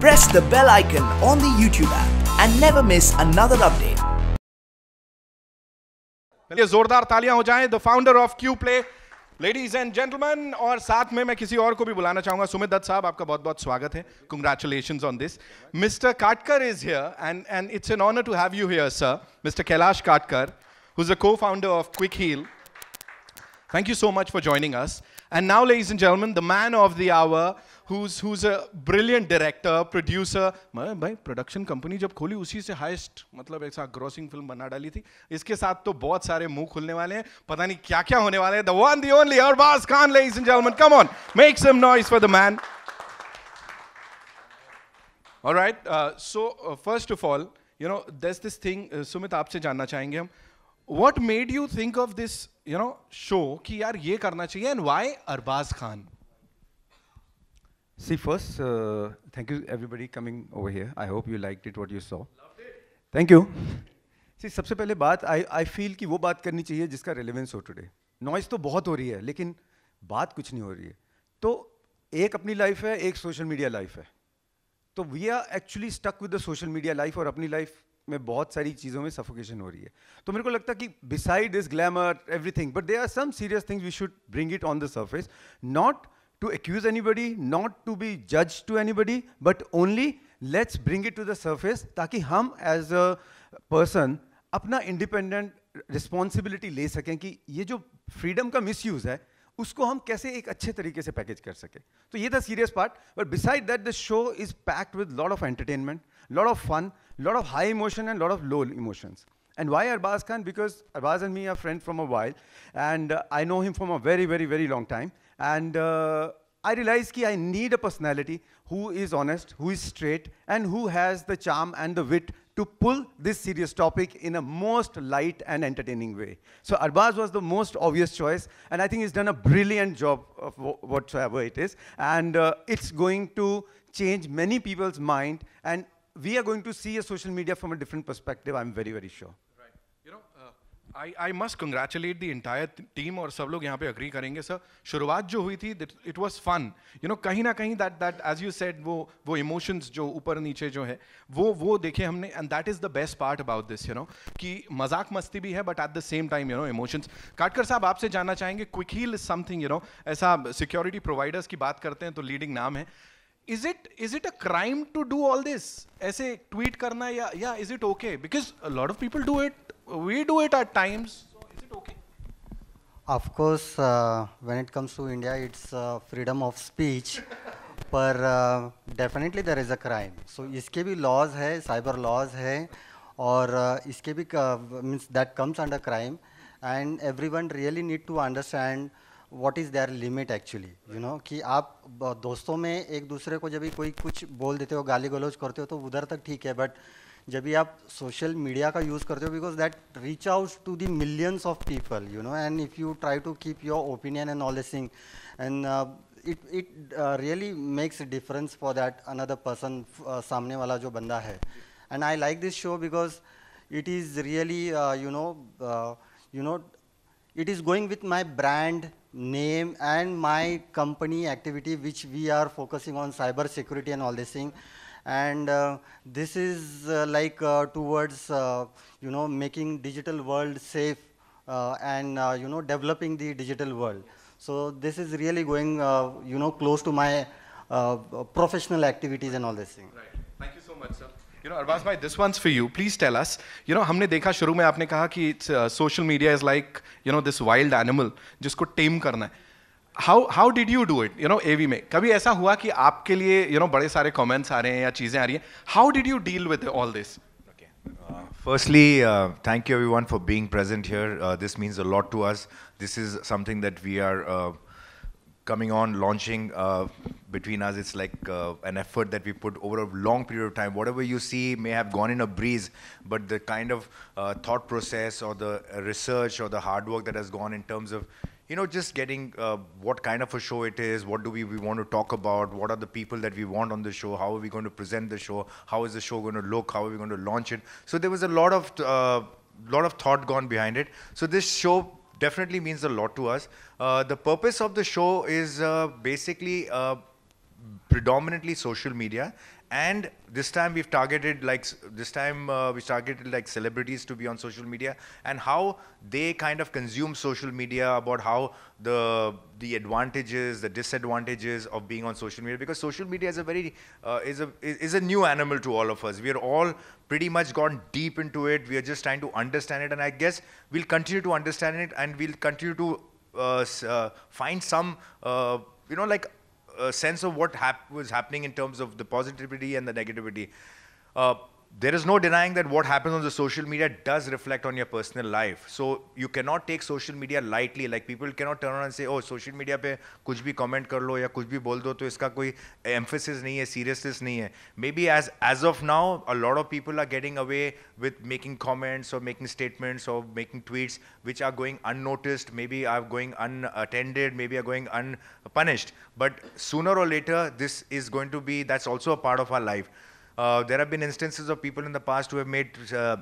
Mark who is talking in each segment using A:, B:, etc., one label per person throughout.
A: press the bell icon on the YouTube app and never miss another update. ये जोरदार तालियां हो जाएं the founder of Q Play, ladies and gentlemen और साथ में मैं किसी और को भी बुलाना चाहूँगा सुमित दत्त साहब आपका बहुत-बहुत स्वागत है congratulations on this Mr. Katkar is here and and it's an honour to have you here sir Mr. Kailash Katkar who's a co-founder of Quick Heal thank you so much for joining us and now ladies and gentlemen the man of the hour who's who's a brilliant director, producer. मैं भाई production company जब खोली उसी से highest मतलब ऐसा grossing film बना डाली थी इसके साथ तो बहुत सारे मुंह खुलने वाले हैं पता नहीं क्या क्या होने वाले हैं the one the only Arbaaz Khan ladies and gentlemen come on make some noise for the man All right. Uh, so uh, first of all, you know, there's this thing. Uh, Sumit, आपसे जानना चाहेंगे हम. What made you think of this, you know, show ki
B: yaar ye karna chahiye and why Arbaz Khan? See, first, uh, thank you everybody coming over here. I hope you liked it what you saw. Loved it. Thank सबसे पहले बात आई I feel कि वो बात करनी चाहिए जिसका relevance हो टुडे नॉइज तो बहुत हो रही है लेकिन बात कुछ नहीं हो रही है तो एक अपनी लाइफ है एक सोशल मीडिया लाइफ है तो we are actually stuck with the social media life और अपनी लाइफ में बहुत सारी चीज़ों में सफोकेशन हो रही है तो मेरे को लगता है कि beside this glamour everything but they are some serious things we should bring it on the surface not to accuse anybody, not to be judged to anybody, but only let's bring it to the surface taki hum as a person apna independent responsibility le saken ki freedom ka misuse hai usko hum kaise ek acche tarike se package kar sake. So ye the serious part, but beside that the show is packed with a lot of entertainment, a lot of fun, a lot of high emotion and a lot of low emotions. And why Arbaz Khan? Because Arbaz and me are friends from a while and I know him from a very, very, very long time. And uh, I realized that I need a personality who is honest, who is straight, and who has the charm and the wit to pull this serious topic in a most light and entertaining way. So Arbaz was the most obvious choice, and I think he's done a brilliant job of whatsoever it is. And uh, it's going to change many people's mind, and we are going to see a social media from a different perspective, I'm very, very sure.
A: I I must congratulate the entire team और सब लोग यहाँ पे agree करेंगे sir शुरुआत जो हुई थी it was fun you know कहीं ना कहीं that that as you said वो वो इमोशंस जो ऊपर नीचे जो है वो वो देखे हमने and that is the best part about this you know कि मजाक मस्ती भी है but at the same time you know emotions Katkar साहब आपसे जानना चाहेंगे Quick Heal is something you know ऐसा सिक्योरिटी प्रोवाइडर्स की बात करते हैं तो लीडिंग नाम है is it is it a crime to do all this ऐसे ट्वीट करना या या is it okay because
C: lot of people do it we do it at
A: times. So is it okay?
C: Of course, uh, when it comes to India, it's uh, freedom of speech. पर definitely there is a crime so इसके भी laws है cyber laws है और uh, इसके भी means that comes under crime and every one really need to understand what is their limit actually you know कि आप uh, दोस्तों में एक दूसरे को जब भी कोई कुछ बोल देते हो गाली गलौज करते हो तो उधर तक ठीक है बट जब भी आप सोशल मीडिया का यूज़ करते हो because that reach out to the millions of people you know and if you try to keep your opinion and knowledging and it it really makes difference for that another person सामने वाला जो बंदा है and I like this show because it is really you know you know it is going with my brand name and my company activity which we are focusing on cyber security and all this thing and uh, this is uh, like uh, towards you know making digital world safe and you know developing the digital world. So this is really going you know close to my professional activities and all this thing. Right. Thank you so much, sir.
A: You know, Arbaz bhai, this one's for you. Please tell us. You know, हमने देखा शुरू में आपने कहा कि social media is like you know this wild animal जिसको tame करना है how did you do it? You know, एवी में कभी ऐसा हुआ कि आपके लिए you know, बड़े सारे कमेंट्स आ रहे हैं या चीज़ें आ रही हैं how did you deal with all this
D: Firstly, uh, thank you everyone for being present here. Uh, this means a lot to us. This is something that we are uh, coming on, launching between us. It's like an effort that we put over a long period of time. Whatever you see may have gone in a breeze, but the kind of thought process or the research or the hard work that has gone in terms of you know, just getting uh, what kind of a show it is, what do we, we want to talk about, what are the people that we want on the show, how are we going to present the show, how is the show going to look, how are we going to launch it. So there was a lot of uh, lot of thought gone behind it. So this show definitely means a lot to us. Uh, the purpose of the show is uh, basically uh, predominantly social media and this time we've targeted like this time uh, we targeted like celebrities to be on social media and how they kind of consume social media about how the the advantages the disadvantages of being on social media because social media is a very uh, is a is a new animal to all of us we are all pretty much gone deep into it we are just trying to understand it and i guess we'll continue to understand it and we'll continue to uh, uh find some uh, you know like a sense of what hap was happening in terms of the positivity and the negativity. Uh, there is no denying that what happens on the social media does reflect on your personal life. So you cannot take social media lightly. Like people cannot turn on and say, oh, social media पे कुछ भी comment कर लो या कुछ भी बोल दो तो इसका कोई emphasis नहीं है, seriousness नहीं है. Maybe as as of now, a lot of people are getting away with making comments or making statements or making tweets which are going unnoticed, maybe are going unattended, maybe are going unpunished. But sooner or later, this is going to be that's also a part of our life. Uh, there have been instances of people in the past who have made, uh,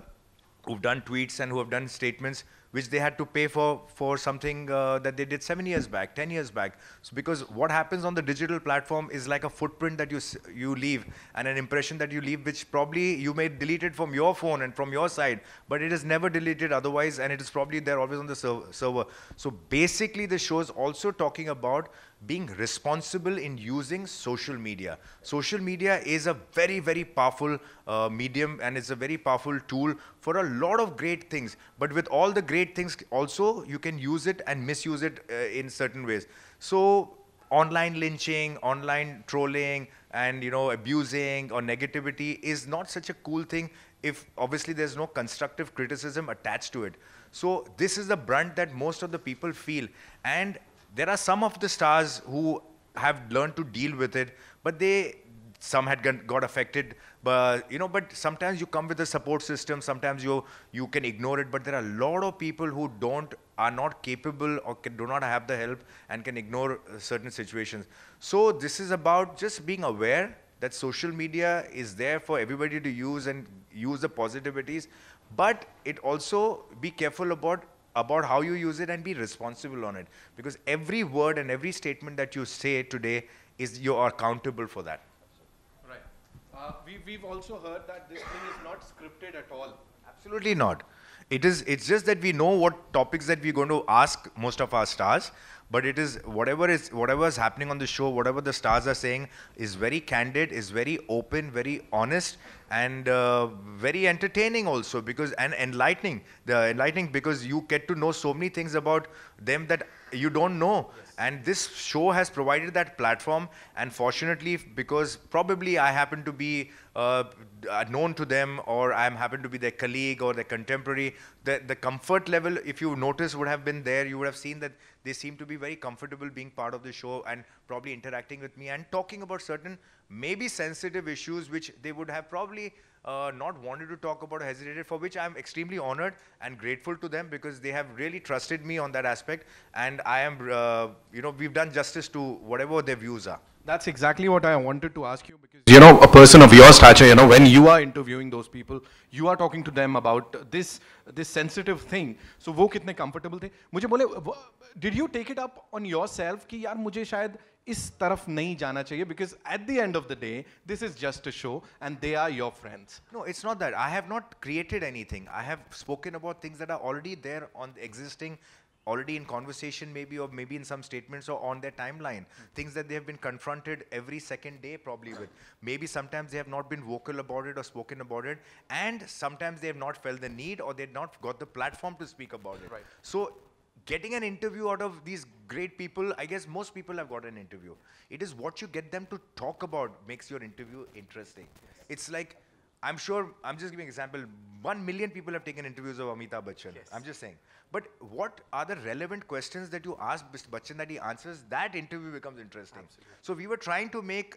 D: who've done tweets and who have done statements which they had to pay for for something uh, that they did seven years back, ten years back. So because what happens on the digital platform is like a footprint that you you leave and an impression that you leave, which probably you may delete it from your phone and from your side, but it is never deleted otherwise, and it is probably there always on the server. So basically, the show is also talking about being responsible in using social media. Social media is a very, very powerful uh, medium and it's a very powerful tool for a lot of great things. But with all the great things, also you can use it and misuse it uh, in certain ways. So online lynching, online trolling, and you know abusing or negativity is not such a cool thing if obviously there's no constructive criticism attached to it. So this is the brunt that most of the people feel. And there are some of the stars who have learned to deal with it, but they some had got affected but you know but sometimes you come with a support system sometimes you you can ignore it but there are a lot of people who don't are not capable or can, do not have the help and can ignore uh, certain situations so this is about just being aware that social media is there for everybody to use and use the positivities but it also be careful about about how you use it and be responsible on it. Because every word and every statement that you say today is you are accountable for that.
A: Right. Uh, we, we've also heard that this thing is not scripted at all. Absolutely
D: not. It is. It's just that we know what topics that we're going to ask most of our stars. But it is whatever is whatever is happening on the show, whatever the stars are saying, is very candid, is very open, very honest, and uh, very entertaining also because and enlightening. The enlightening because you get to know so many things about them that you don't know, yes. And this show has provided that platform. And fortunately, because probably I happen to be uh, uh known to them or I happen to be their colleague or their contemporary, the, the comfort level, if you notice, would have been there. You would have seen that they seem to be very comfortable being part of the show and probably interacting with me and talking about certain maybe sensitive issues which they would have probably uh, not wanted to talk about or hesitated for which I'm extremely honored and grateful to them because they have really trusted me on that aspect and I am uh, you know, we've done justice to whatever their views are.
A: That's exactly what I wanted to ask you because you know a person of your stature, you know, when you are interviewing those people, you are talking to them about this this sensitive thing. So वो कितने comfortable थे? मुझे बोले did you take it up on yourself कि यार मुझे शायद इस तरफ नहीं जाना because at the end of the day this is just a show and they are your friends. No, it's not that. I have not created anything. I
D: have spoken about things that are already there on the existing already in conversation maybe or maybe in some statements or on their timeline mm -hmm. things that they have been confronted every second day probably with maybe sometimes they have not been vocal about it or spoken about it and sometimes they have not felt the need or they've not got the platform to speak about it right. so getting an interview out of these great people, I guess most people have got an interview. It is what you get them to talk about makes your interview interesting. Yes. It's like I'm sure, I'm just giving an example, one million people have taken interviews of Amitabh Bachchan. Yes. I'm just saying. But what are the relevant questions that you ask Mr. Bachchan that he answers? That interview becomes interesting. Absolutely. So we were trying to make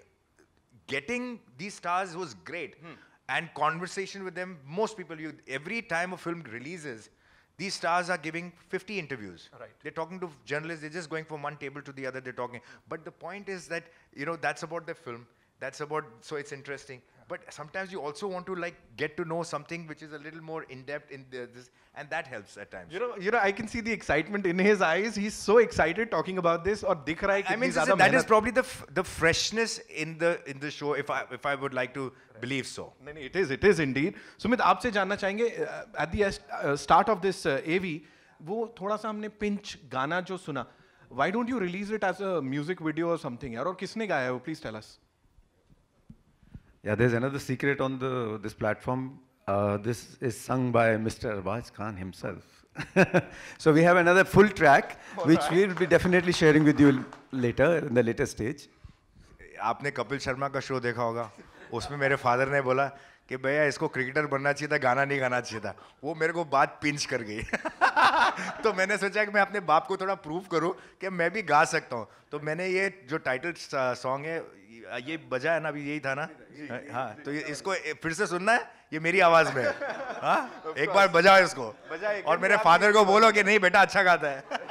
D: getting these stars was great. Hmm. And conversation with them, most people, you, every time a film releases, these stars are giving 50 interviews. Right. They're talking to journalists, they're just going from one table to the other, they're talking. But the point is that, you know, that's about the film. That's about, so it's interesting but sometimes you also want to like get to know something which is a little more in depth in the, this, and that helps at times. You
A: know, you know, I can see the excitement in his eyes. He's so excited talking about this. Or dikh I mean, that
D: probably the the freshness in the in the show. If I
A: if I would like to right. believe so. No, no, it is it is indeed. Sumit, आपसे जानना चाहेंगे uh, at the uh, uh, start of this uh, AV, वो थोड़ा सा हमने pinch गाना जो सुना. Why don't you release it as a music video or something? यार or किसने गाया वो? Please tell us.
B: Yeah, there's another secret on the, this platform. Uh, this is sung by Mr. Arbaz Khan himself. so we have another full track, All which right. we'll be definitely sharing with you later in the later stage.
D: आपने कपिल शर्मा का show देखा होगा उसमें मेरे father ने बोला कि भैया इसको क्रिकेटर बनना चाहिए था गाना नहीं गाना चाहिए था वो मेरे को बात पिंच कर गई तो मैंने सोचा कि मैं अपने बाप को थोड़ा प्रूफ करूं कि मैं भी गा सकता हूं तो मैंने ये जो टाइटल सॉन्ग है ये बजा है ना अभी यही था ना हाँ, हाँ तो ये इसको फिर से सुनना है ये मेरी आवाज में है हाँ एक बार बजाओ इसको
A: और मेरे फादर को बोलो
D: कि नहीं बेटा अच्छा गाता
A: है